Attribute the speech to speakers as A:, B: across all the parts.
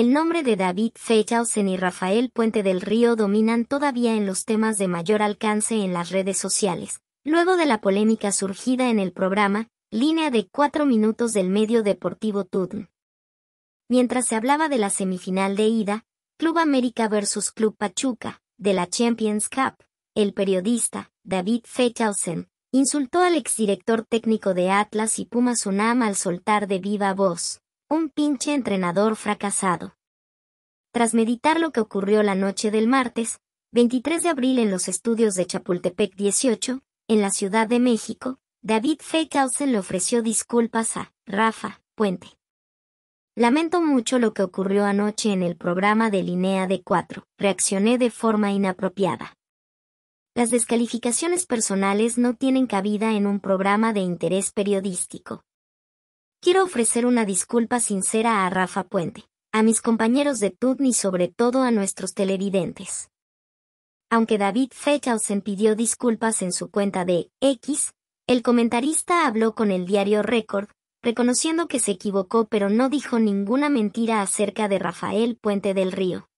A: El nombre de David Fechausen y Rafael Puente del Río dominan todavía en los temas de mayor alcance en las redes sociales. Luego de la polémica surgida en el programa, línea de cuatro minutos del medio deportivo TUDN. Mientras se hablaba de la semifinal de ida, Club América vs Club Pachuca, de la Champions Cup, el periodista, David Fechausen insultó al exdirector técnico de Atlas y Puma Unam al soltar de viva voz. Un pinche entrenador fracasado. Tras meditar lo que ocurrió la noche del martes, 23 de abril en los estudios de Chapultepec 18, en la Ciudad de México, David Feikausen le ofreció disculpas a Rafa Puente. Lamento mucho lo que ocurrió anoche en el programa de Linea de 4. Reaccioné de forma inapropiada. Las descalificaciones personales no tienen cabida en un programa de interés periodístico. Quiero ofrecer una disculpa sincera a Rafa Puente, a mis compañeros de TUDN y sobre todo a nuestros televidentes. Aunque David Fechausen pidió disculpas en su cuenta de X, el comentarista habló con el diario Record, reconociendo que se equivocó pero no dijo ninguna mentira acerca de Rafael Puente del Río.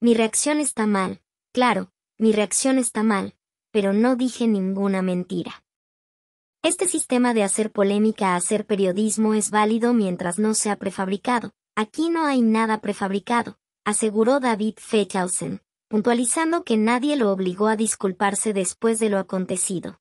A: Mi reacción está mal, claro, mi reacción está mal, pero no dije ninguna mentira. Este sistema de hacer polémica a hacer periodismo es válido mientras no sea prefabricado. Aquí no hay nada prefabricado, aseguró David Fechausen, puntualizando que nadie lo obligó a disculparse después de lo acontecido.